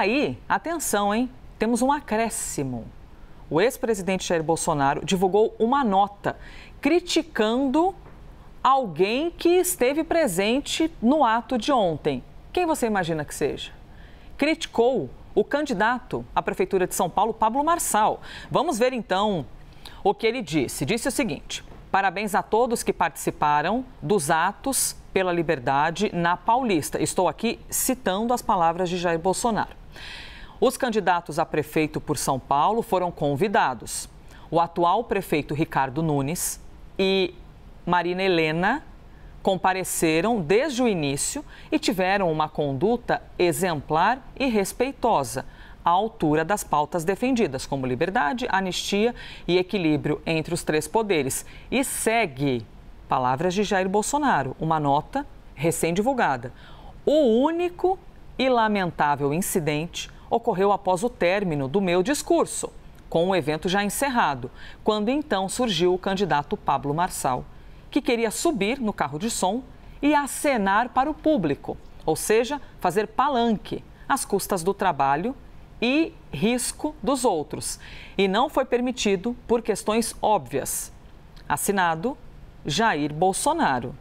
aí, atenção, hein? Temos um acréscimo. O ex-presidente Jair Bolsonaro divulgou uma nota criticando alguém que esteve presente no ato de ontem. Quem você imagina que seja? Criticou o candidato à Prefeitura de São Paulo, Pablo Marçal. Vamos ver então o que ele disse. Disse o seguinte. Parabéns a todos que participaram dos atos pela liberdade na Paulista. Estou aqui citando as palavras de Jair Bolsonaro. Os candidatos a prefeito por São Paulo foram convidados. O atual prefeito Ricardo Nunes e Marina Helena compareceram desde o início e tiveram uma conduta exemplar e respeitosa à altura das pautas defendidas, como liberdade, anistia e equilíbrio entre os três poderes. E segue, palavras de Jair Bolsonaro, uma nota recém-divulgada. O único e lamentável incidente ocorreu após o término do meu discurso, com o evento já encerrado, quando então surgiu o candidato Pablo Marçal, que queria subir no carro de som e acenar para o público, ou seja, fazer palanque às custas do trabalho e risco dos outros, e não foi permitido por questões óbvias. Assinado Jair Bolsonaro.